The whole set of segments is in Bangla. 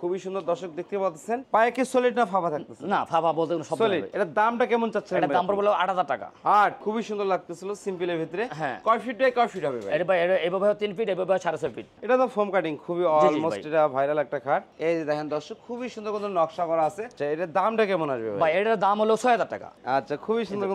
খুবই সুন্দর দর্শক দেখতে পাচ্ছেন হ্যাঁ। এটা খুবই লাগতেছিল ভাইরাল একটা খাট এই দেখেন দর্শক খুবই সুন্দর নকশা করা আছে আচ্ছা, এটার দামটা কেমন আসবে ভাই এটার দাম হলো টাকা আচ্ছা খুবই সুন্দর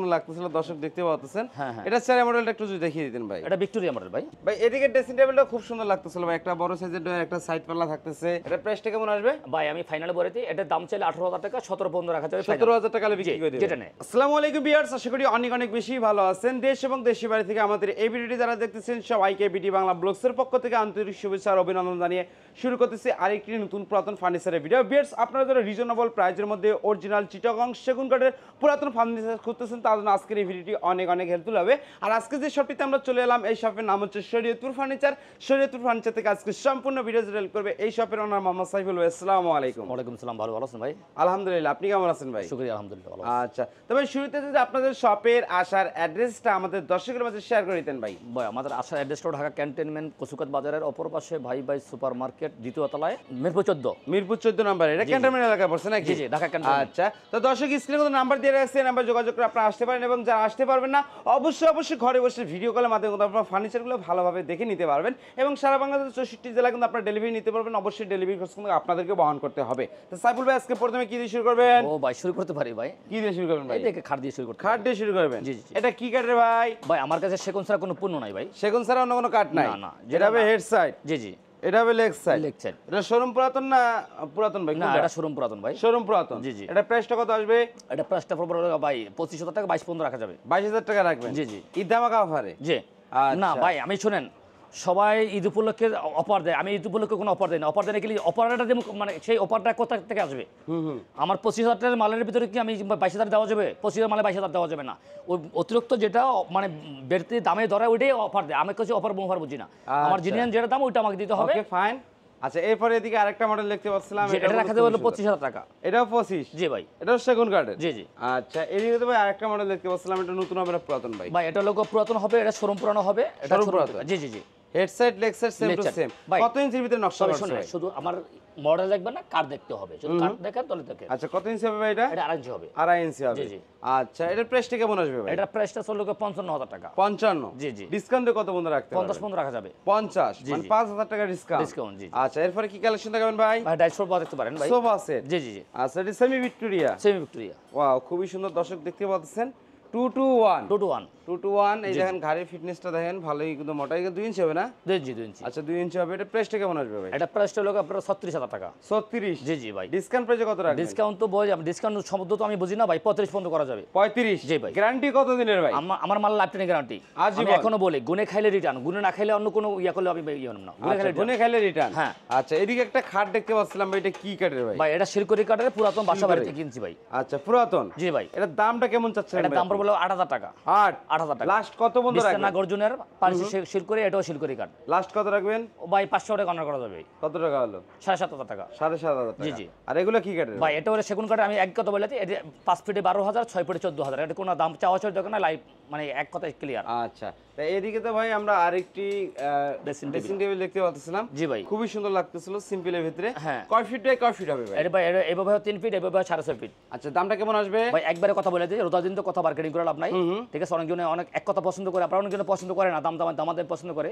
দর্শক দেখতে পাচ্ছেন হ্যাঁ, হ্যাঁ। এটা চেয়ার মডেলটা একটু যদি দেখিয়ে দিতেন ভাই এটা ভিক্টোরিয়া মডেল ভাই ভাই এদিকে ড্রেসিং টেবিলটা খুব সুন্দর সুন্দর লাগতেছিল ভাই একটা বড় সাইজের ডয়ার একটা সাইড পাল্লা থাকতেছে এটা প্রাইসটা কেমন আসবে ভাই আমি ফাইনাল বলেছি এটা দাম চাইলে 18000 টাকা 17 পর্যন্ত রাখা যাবে 17000 টাকা বিক্রি করে দেব যেটা নেই আসসালামু আলাইকুম বিয়ার্স আশা করি অনেক অনেক বেশি ভালো আছেন দেশ এবং দেশের বাইরে থেকে আমাদের এই ভিডিওটি যারা দেখতেছেন সবাইকে বিডি বাংলা ব্লগসের পক্ষ থেকে আন্তরিক শুভেচ্ছা আর অভিনন্দন জানিয়ে শুরু করতেছি আরেকটি নতুন পুরাতন ফার্নিচারের ভিডিও বিয়ার্স আপনারা যারা রিজনেবল প্রাইজের মধ্যে অরিজিনাল চিটাগং সেগুন কাঠের পুরাতন ফার্নিচার খুঁজতেছেন তার জন্য আজকের এই ভিডিওটি অনেক অনেক হেল্পফুল হবে আর আজকে যে শপটিতে আমরা চলে এলাম এই শপের নাম হচ্ছে শরীয়তপুর ফার্নিচার শরীয়ত জয়তুর ফার্নিচার থেকে আজকে সম্পূর্ণ ভিডিও জেনারেল করবে এই শপের ওনার মোহাম্মদ সাইফুল আসসালামু আলাইকুম ওয়ালাইকুম আসসালাম ভালো ভালো আছেন ভাই আলহামদুলিল্লাহ আপনি কেমন আছেন ভাই শুকরিয়া আলহামদুলিল্লাহ ভালো আচ্ছা তবে শুরুতে যদি আপনাদের শপের আসার অ্যাড্রেসটা আমাদের দর্শকের মাঝে শেয়ার করে দিতেন ভাই ভাই আমাদের আসার অ্যাড্রেসটা ঢাকা ক্যান্টনমেন্ট কচুকাত বাজারের অপর পাশে ভাই ভাই সুপার মার্কেট দ্বিতীয় তলায় মিরপুর 14 মিরপুর 14 নাম্বার এটা ক্যান্টনমেন্ট এলাকা পড়ছে নাকি জি ঢাকা ক্যান্টনমেন্ট আচ্ছা তো দর্শক স্ক্রিনে কোনো নাম্বার দিয়ে রাখছে নাম্বার যোগাযোগ করে আপনারা আসতে পারেন এবং যারা আসতে পারবেন না অবশ্যই অবশ্যই ঘরে বসে ভিডিও কলের মাধ্যমে আপনারা ফার্নিচারগুলো ভালোভাবে দেখে নিতে পারবেন এবং এবং সারা বাংলাদেশের চৌষট্টি জেলা কিন্তু আপনার ডেলিভারি নিতে পারবেন অবশ্যই ডেলিভারি খরচ কিন্তু আপনাদেরকে বহন করতে হবে তো সাইফুল ভাই আজকে প্রথমে কি দিয়ে শুরু করবেন ও ভাই শুরু করতে পারি ভাই কি দিয়ে শুরু করবেন ভাই দেখে খাট দিয়ে শুরু করতে খাট দিয়ে শুরু করবেন জি জি এটা কি কাঠ ভাই ভাই আমার কাছে সেগুন ছাড়া কোনো পূর্ণ নাই ভাই সেগুন ছাড়া অন্য কোনো কাট নাই না না যেটা হবে হেড সাইড জি জি এটা হবে লেগ সাইড লেগ সাইড এটা শোরুম পুরাতন না পুরাতন ভাই না এটা শোরুম পুরাতন ভাই শোরুম পুরাতন জি জি এটা প্রাইসটা কত আসবে এটা প্রাইসটা পড়বে ভাই 2500 টাকা 22 রাখা যাবে 22000 টাকা রাখবেন জি জি ইদামা ধামাকা অফারে জি আচ্ছা। না ভাই আমি শুনেন সবাই ঈদ উপলক্ষে অপার দেয় আমি ঈদ উপলক্ষে কোনো অপার দেয় না অপার দেয় না গেলে অপারটা মানে সেই অপারটা কোথা থেকে আসবে আমার পঁচিশ হাজার টাকার মালের ভিতরে কি আমি বাইশ হাজার দেওয়া যাবে পঁচিশ হাজার মালে বাইশ হাজার দেওয়া যাবে না ওই অতিরিক্ত যেটা মানে বেড়তে দামে ধরা ওইটাই অফার দেয় আমি কিছু অফার মুফার বুঝি না আমার জিনিয়ান আচ্ছা। যেটা দাম ওইটা আমাকে দিতে হবে ফাইন আচ্ছা এরপরে এদিকে আরেকটা মডেল দেখতে পাচ্ছিলাম এটা রাখা যাবে 25000 টাকা এটাও পঁচিশ জি ভাই এটা সেগুন কাঠের জি জি আচ্ছা এদিকে তো ভাই আরেকটা মডেল দেখতে পাচ্ছিলাম এটা নতুন হবে পুরাতন ভাই ভাই এটা লোক পুরাতন হবে এটা শোরুম পুরানো হবে এটা পুরাতন জি জি জি হেডসেট সেম টু সেম কত ইঞ্চির ভিতরে নকশা শুধু আমার মডেল দেখবে না কার দেখতে হবে যদি কার দেখেন তাহলে দেখেন আচ্ছা কত ইঞ্চি হবে এটা এটা আড়াই হবে আড়াই ইঞ্চি হবে আচ্ছা কেমন আসবে ভাই এটা টাকা জি জি কত বন্ধ রাখতে পঞ্চাশ বন্ধ রাখা যাবে পঞ্চাশ মানে পাঁচ হাজার টাকা ডিসকাউন্ট ডিসকাউন্ট জি আচ্ছা এরপরে কি কালেকশন দেখাবেন ভাই ভাই ডাইস সোফা দেখতে পারেন ভাই সোফা সেট জি জি আচ্ছা এটা semi Victoria semi Victoria wow খুবই সুন্দর দর্শক দেখতে পাচ্ছেন আচ্ছা, আমি বুঝি না ভাই পঁয়ত্রিশ পর্যন্ত করা যাবে পঁয়ত্রিশ জি ভাই গ্যারান্টি কত দিনের ভাই আমার মাল গ্যারান্টি এখনো গুনে খাইলে রিটার্ন গুনে না খাইলে অন্য কোনো ইয়ে করলে আমি ইয়ে না গুনে আচ্ছা, খাইলে রিটার্ন হ্যাঁ আচ্ছা এদিকে একটা খাট দেখতে পাচ্ছিলাম ভাই এটা কি কাটের ভাই এটা শিরকরি কাটের পুরাতন বাসা বাড়িতে কিনছি ভাই আচ্ছা পুরাতন জি ভাই এটার দামটা কেমন চাচ্ছেন দাম আমি এক কথা পাঁচ ফিটে বারো হাজার ছয় ফিটে চোদ্দ হাজার দাম চাওয়া লাইফ মানে এক ক্লিয়ার আচ্ছা এদিকে তো ভাই আমরা আরেকটি ড্রেসিং টেবিল দেখতে পাচ্ছিলাম জি ভাই খুবই সুন্দর লাগতেছিল সিম্পলের ভিতরে হ্যাঁ কয় ফিট বাই কয় ফিট হবে ভাই ভাই এভাবে তিন ফিট এভাবে সাড়ে ছয় ফিট আচ্ছা দামটা কেমন আসবে ভাই একবারে কথা বলে দিই রোজার দিন তো কথা মার্কেটিং করে লাভ নাই ঠিক আছে অনেকজনে অনেক এক কথা পছন্দ করে আপনার অনেকজনে পছন্দ করে না দাম দাম পছন্দ করে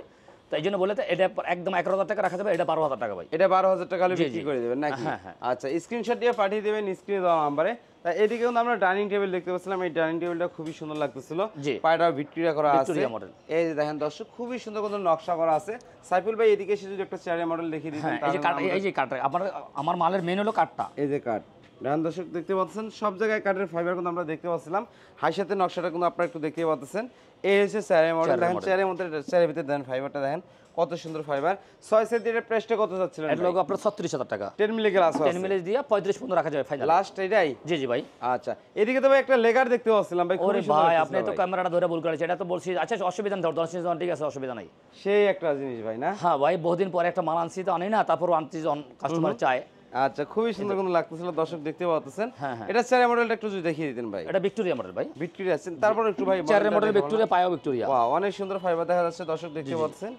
তো এই জন্য বলে এটা একদম এগারো হাজার টাকা রাখা যাবে এটা বারো হাজার টাকা ভাই এটা বারো হাজার টাকা বিক্রি করে দেবেন হ্যাঁ, হ্যাঁ। আচ্ছা স্ক্রিনশট দিয়ে পাঠিয়ে দেবেন স্ক্রিনে দেওয়া নাম্বারে এদিকে কিন্তু আমরা ডাইনিং টেবিল দেখতে পাচ্ছিলাম এই ডাইনিং টেবিলটা খুবই সুন্দর লাগতেছিল পায়টা করা আছে এই যে দেখেন দর্শক খুবই সুন্দর কোনো নকশা করা আছে সাইফুল ভাই এদিকে এসে যদি একটা চেয়ারের মডেল দেখিয়ে দিতেন হ্যাঁ, এই যে এই যে আমার আমার মালের মেন হলো কাটটা এই যে কাঠ ডান দর্শক দেখতে পাচ্ছেন সব জায়গায় কাঠের ফাইবার কিন্তু আমরা দেখতে পাচ্ছিলাম হাই সাথে নকশাটা কিন্তু আপনারা একটু দেখতে পাচ্ছেন এই হচ্ছে স্যারের মডেল দেখেন চেয়ারের মধ্যে চেয়ারের ভিতরে দেন ফাইবারটা দেখেন কত সুন্দর ফাইবার ছয় সেন্টি এটা প্রেসটা কত যাচ্ছিল এর লোক আপনার ছত্রিশ হাজার টাকা টেন মিলি গ্লাস টেন মিলে দিয়ে পঁয়ত্রিশ পনেরো রাখা যাবে ফাইনাল লাস্ট এটাই জি জি ভাই আচ্ছা এদিকে তো ভাই একটা লেগার দেখতে পাচ্ছিলাম ভাই ওরে ভাই আপনি তো ক্যামেরাটা ধরে ভুল করেছেন এটা তো বলছি আচ্ছা অসুবিধা নেই দশ জন ঠিক আছে অসুবিধা নাই সেই একটা জিনিস ভাই না হ্যাঁ ভাই বহুদিন পরে একটা মাল আনছি তো আনি না তারপর আনছি কাস্টমার চায় আচ্ছা খুবই সুন্দর কোন লাগতেছিল দর্শক দেখতে পাচ্ছেন হ্যাঁ, হ্যাঁ। এটা চেয়ার মডেলটা একটু যদি দেখিয়ে দিতেন ভাই এটা ভিক্টোরিয়া মডেল ভাই ভিক্টোরিয়া আছেন তারপর একটু ভাই চেয়ার মডেল ভিক্টোরিয়া পায়ও ভিক্টোরিয়া ওয়াও অনেক সুন্দর ফাইবার দেখা যাচ্ছে দর্শক দেখতে পাচ্ছেন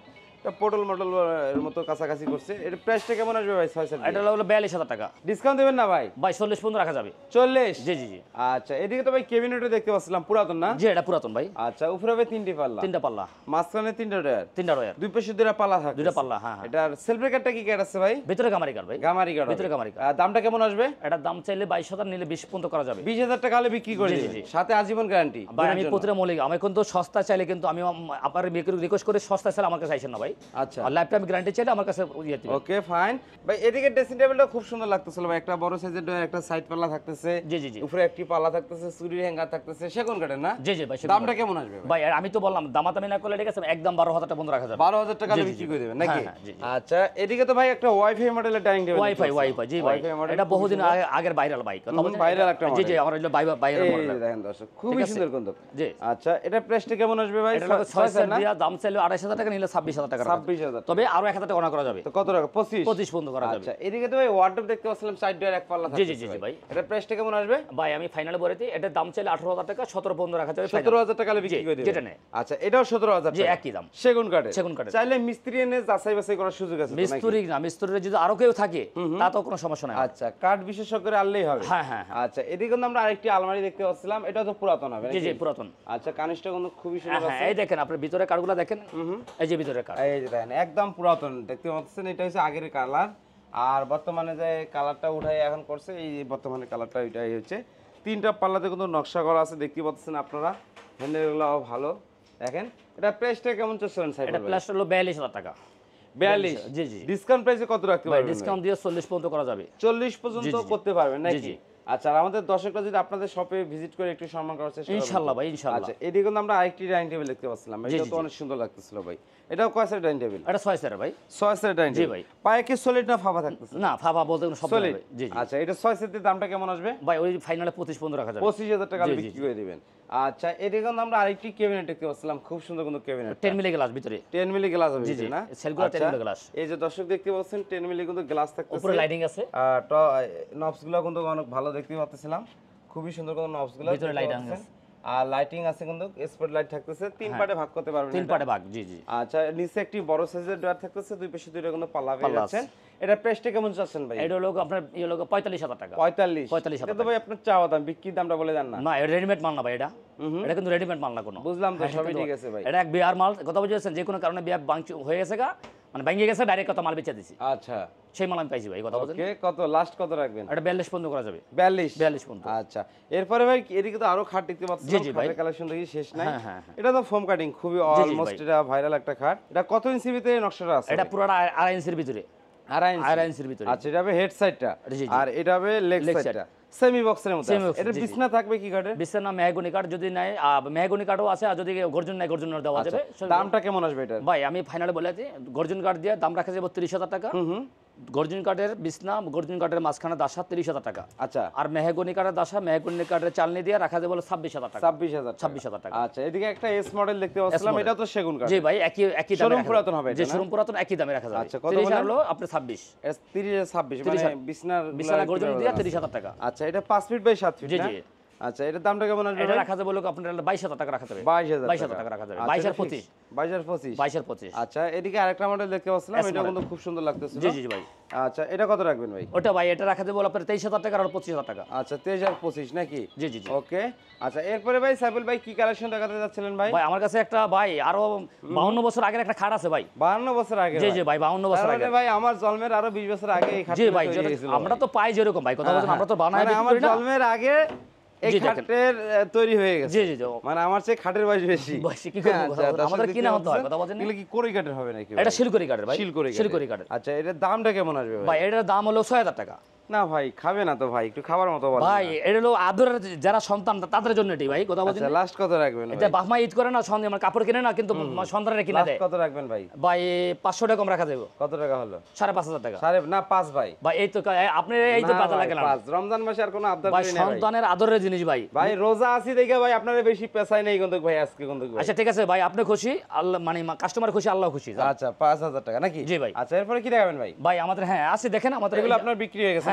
পোর্টাল মডেল এর মতো কাছাকাছি করছে এর প্রাইসটা কেমন আসবে ভাই ছয় এটা হলো বিয়াল্লিশ হাজার টাকা ডিসকাউন্ট দেবেন না ভাই ভাই চল্লিশ পর্যন্ত রাখা যাবে চল্লিশ জি জি জি আচ্ছা এদিকে তো ভাই কেবিনেটও দেখতে পাচ্ছিলাম পুরাতন না জি এটা পুরাতন ভাই আচ্ছা উপরে হবে তিনটি পাল্লা তিনটা পাল্লা মাঝখানে তিনটা ডয়ার তিনটা ডয়ার দুই পাশে দুটা পাল্লা থাকে দুটা পাল্লা হ্যাঁ, হ্যাঁ। এটার সেলফের ব্রেকারটা কি কাট আছে ভাই ভিতরে গামারি কার্ড ভাই গামারি কার্ড ভিতরে গামারি কাট দামটা কেমন আসবে এটার দাম চাইলে বাইশ হাজার নিলে বিশ পনেরো করা যাবে বিশ হাজার টাকা হলে বিক্রি করে সাথে আজীবন গ্যারান্টি ভাই আমি প্রতিটা মৌলিক আমি কিন্তু সস্তা চাইলে কিন্তু আমি আপনার বিক্রি রিকোয়েস্ট করে সস্তা চাইলে আমাকে চাইছেন না ভাই আচ্ছা লাইফ টাইম আমার কাছে ইয়ে খুব সুন্দর আমি তো বললাম দামাতামি না করলে ঠিক আছে একদম বারো হাজার টাকা বন্ধ রাখা যাবে বারো হাজার টাকা বিক্রি করে দেবেন নাকি হ্যাঁ, হ্যাঁ, আচ্ছা এদিকে তো ভাই একটা ওয়াইফাই মডেলের ডাইনিং টেবিল ওয়াইফাই ওয়াইফাই জি এটা বহুদিন আগের ভাইরাল বাইক ভাইরাল একটা জি জি আমার মডেল দেখেন দর্শক খুবই সুন্দর কিন্তু জি আচ্ছা এটা প্রাইসটা কেমন আসবে ভাই এটা 6000 দাম চাইলে 28000 টাকা নিলে 26000 টাকা আরো এক হাজার টাকা তো কোনো সমস্যা নাই আচ্ছা কাঠ বিশেষজ্ঞের আনলেই হবে হ্যাঁ, হ্যাঁ, হ্যাঁ। আচ্ছা এদিকে কিন্তু আমরা আরেকটি আলমারি দেখতে পাচ্ছিলাম এটা তো পুরাতন হবে পুরাতন আচ্ছা কানিসটা কিন্তু খুবই সুন্দর এই দেখেন আপনার ভিতরে কাঠগুলো দেখেন এই যে ভিতরে কাঠ এই যে দেখেন একদম পুরাতন দেখতে পাচ্ছেন এটা হচ্ছে আগের কালার আর বর্তমানে যে কালারটা উঠাই এখন করছে এই বর্তমানে কালারটা এটাই হচ্ছে তিনটা পাল্লাতে কিন্তু নকশা করা আছে দেখতে পাচ্ছেন আপনারা হ্যান্ডেলগুলো ভালো দেখেন এটা প্রাইসটা কেমন চলছিলেন স্যার এটা প্লাস হলো বিয়াল্লিশ টাকা বিয়াল্লিশ জি জি ডিসকাউন্ট প্রাইসে কত রাখতে পারবেন ডিসকাউন্ট দিয়ে চল্লিশ পর্যন্ত করা যাবে চল্লিশ পর্যন্ত করতে পারবেন নাকি আচ্ছা আমাদের দর্শকরা যদি আপনাদের শপে ভিজিট করে একটু সম্মান করার চেষ্টা ইনশাআল্লাহ ভাই ইনশাআল্লাহ আচ্ছা এদিকে কিন্তু আমরা আরেকটি ডাইনিং টেবিল দেখতে পাচ্ছিলাম এটা তো অনেক সুন্দর লাগতেছিল ভাই এটাও কয় সাইজের ডাইনিং টেবিল এটা 6 সাইজের ভাই 6 সাইজের ডাইনিং টেবিল জি ভাই পায়ে কি সলিড না ফাফা থাকতেছে না ফাফা বলতে কোনো শব্দ নেই জি জি আচ্ছা এটা 6 সাইজের দামটা কেমন আসবে ভাই ওই ফাইনালে 25 15 রাখা যাবে 25000 টাকা বিক্রি করে দিবেন আচ্ছা এদিকে কিন্তু আমরা আরেকটি ক্যাবিনেট দেখতে পাচ্ছিলাম খুব সুন্দর কোন ক্যাবিনেট 10 মিলি গ্লাস ভিতরে 10 মিলি গ্লাস আছে হবে না সেলগুলো 10 মিলি গ্লাস এই যে দর্শক দেখতে পাচ্ছেন 10 মিলি কিন্তু গ্লাস থাকতেছে উপরে লাইটিং আছে আর নবসগুলো কিন্তু অনেক ভালো দেখতেই পাচ্ছিলাম খুবই সুন্দর কোনো নবসগুলো ভিতরে লাইট আছে আর লাইটিং আছে কিন্তু স্পট লাইট থাকতেছে তিন হ্যাঁ। পার্টে ভাগ করতে পারবেন তিন পার্টে ভাগ জি জি আচ্ছা নিচে একটি বড় সাইজের ডোর থাকতেছে দুই পাশে দুইটা কোন পাল্লা বের আছে এটা প্রাইসটা কেমন যাচ্ছেন ভাই এটা লোক আপনার এই লোক 45000 টাকা 45 45000 এটা তো ভাই আপনার চাওয়া দাম বিক্রি দামটা বলে দেন না না এটা রেডিমেড মাল না ভাই এটা এটা কিন্তু রেডিমেড মাল না কোনো বুঝলাম তো হ্যাঁ, সবই ঠিক আছে ভাই এটা এক বিয়ার মাল কথা বলছেন যে কোনো কারণে বিয়ার বাংচু হয়ে গেছে গা মানে ভেঙে গেছে ডাইরেক্ট কত মাল বেচে দিছি আচ্ছা সেই মাল আমি পাইছি ভাই কথা বলছেন কত লাস্ট কত রাখবেন এটা 42 পর্যন্ত করা যাবে 42 42 পর্যন্ত আচ্ছা এরপরে ভাই এদিকে তো আরো খাট দেখতে পাচ্ছি জি ভাই কালেকশন দেখি শেষ নাই হ্যাঁ, হ্যাঁ, হ্যাঁ। এটা তো ফোম কাটিং খুবই অলমোস্ট এটা ভাইরাল একটা খাট এটা কত ইঞ্চি ভিতরে নকশাটা আছে এটা পুরো আড়াই ইঞ্চির ভিতরে আড়াই ইঞ্চির ভিতরে আচ্ছা এটা হবে হেড সাইডটা আর এটা হবে লেগ সাইডটা সেমি বক্সের মতো এটা বিছনা থাকবে কি কাঠের বিছনা মেহগনি কাঠ যদি নাই মেহগনি কাঠও আছে আর যদি গর্জন নাই গর্জন দেওয়া আচ্ছা, যাবে দামটা কেমন আসবে এটা ভাই আমি ফাইনালে বলে গর্জন কাঠ দিয়ে দাম রাখা যাবে তিরিশ হাজার টাকা গর্জন কাঠের বিছনা গর্জন কাঠের মাঝখানে দাসা তিরিশ হাজার টাকা আচ্ছা আর মেহগনি কাঠের দাসা মেহগনি কাঠের চালনি দিয়ে রাখা যায় বলে ছাব্বিশ হাজার টাকা ছাব্বিশ হাজার ছাব্বিশ হাজার টাকা আচ্ছা এদিকে একটা এস মডেল দেখতে পাচ্ছিলাম এটা তো সেগুন কাঠ জি ভাই একই একই দামে শোরুম পুরাতন হবে যে শোরুম পুরাতন একই দামে রাখা যাবে আচ্ছা কত হলো আপনি ছাব্বিশ তিরিশ ছাব্বিশ মানে বিছনার বিছনা গর্জন দিয়ে তিরিশ হাজার টাকা আচ্ছা এটা পাঁচ ফিট বাই সাত ফিট জি জি আচ্ছা এটার দামটা কেমন আসবে এটা রাখা যাবে লোক আপনার বাইশ টাকা রাখা যাবে বাইশ হাজার টাকা রাখা যাবে বাইশ আর আচ্ছা, পঁচিশ বাইশ আর পঁচিশ বাইশ আর পঁচিশ আচ্ছা এদিকে আরেকটা মডেল দেখতে পাচ্ছিলাম এটা কিন্তু খুব সুন্দর লাগতেছে জি জি ভাই আচ্ছা এটা কত রাখবেন ভাই ওটা ভাই এটা রাখা যাবে আপনার তেইশ টাকা আর পঁচিশ টাকা আচ্ছা তেইশ আর পঁচিশ নাকি জি জি জি ওকে আচ্ছা এরপরে ভাই সাইফুল ভাই কি কালেকশন দেখাতে যাচ্ছেন ভাই ভাই আমার কাছে একটা ভাই আরো 52 বছর আগের একটা খাট আছে ভাই 52 বছর আগে জি জি ভাই 52 বছর মানে আগে ভাই আমার জন্মের আরো 20 বছর আগে এই খাট জি ভাই আমরা তো পাই যেরকম ভাই কথা হ্যাঁ, বলছেন আমরা তো হ্যাঁ। বানাই মানে আমার জন্মের আগে এই খাটের তৈরি হয়ে গেছে জি জি মানে আমার চেয়ে খাটের বয়স বেশি বেশি কি করব আচ্ছা, আমাদের হতে হয় কথা বলেন কি কাঠের হবে নাকি এটা শিলকরি কাঠের ভাই শিলকরি শিলকরি কাঠের আচ্ছা এটার দামটা কেমন আসবে ভাই এটার দাম হলো 6000 টাকা না ভাই খাবে না তো ভাই একটু খাবার মতো বলেন ভাই এটা হলো আদরের যারা সন্তান তাদের জন্য এটি ভাই কথা আচ্ছা, লাস্ট কত রাখবেন এটা ঈদ করে না সন্ধ্যা কাপড় কিনে না কিন্তু সন্তানরা কিনে দেয় কত রাখবেন ভাই ভাই 500 টাকা রাখা কত টাকা হলো 5500 টাকা সাড়ে না 5 ভাই ভাই এই তো আপনি এই তো পাতা লাগে না রমজান মাসে আর কোনো আদর ভাই সন্তানের আদরের জিনিস ভাই ভাই রোজা আছি দেখে ভাই আপনারে বেশি পেছাই নেই কিন্তু ভাই আজকে কিন্তু আচ্ছা ঠিক আছে ভাই আপনি খুশি আল্লাহ মানে কাস্টমার খুশি আল্লাহ খুশি আচ্ছা 5000 টাকা নাকি জি ভাই আচ্ছা এরপরে কি রাখবেন ভাই ভাই আমাদের হ্যাঁ আছে দেখেন আমাদের এগুলো আপনার বিক্রি হয়ে গেছে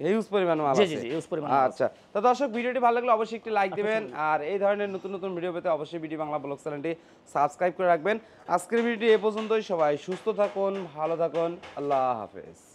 হিউজ পরিমাণ মাল জি হিউজ পরিমাণ আচ্ছা তো দর্শক ভিডিওটি ভালো লাগলে অবশ্যই একটা আচ্ছা, লাইক দিবেন আর এই ধরনের নতুন নতুন ভিডিও পেতে অবশ্যই ভিডিও বাংলা ব্লগ চ্যানেলটি সাবস্ক্রাইব করে রাখবেন আজকের ভিডিওটি এ পর্যন্তই সবাই সুস্থ থাকুন ভালো থাকুন আল্লাহ হাফেজ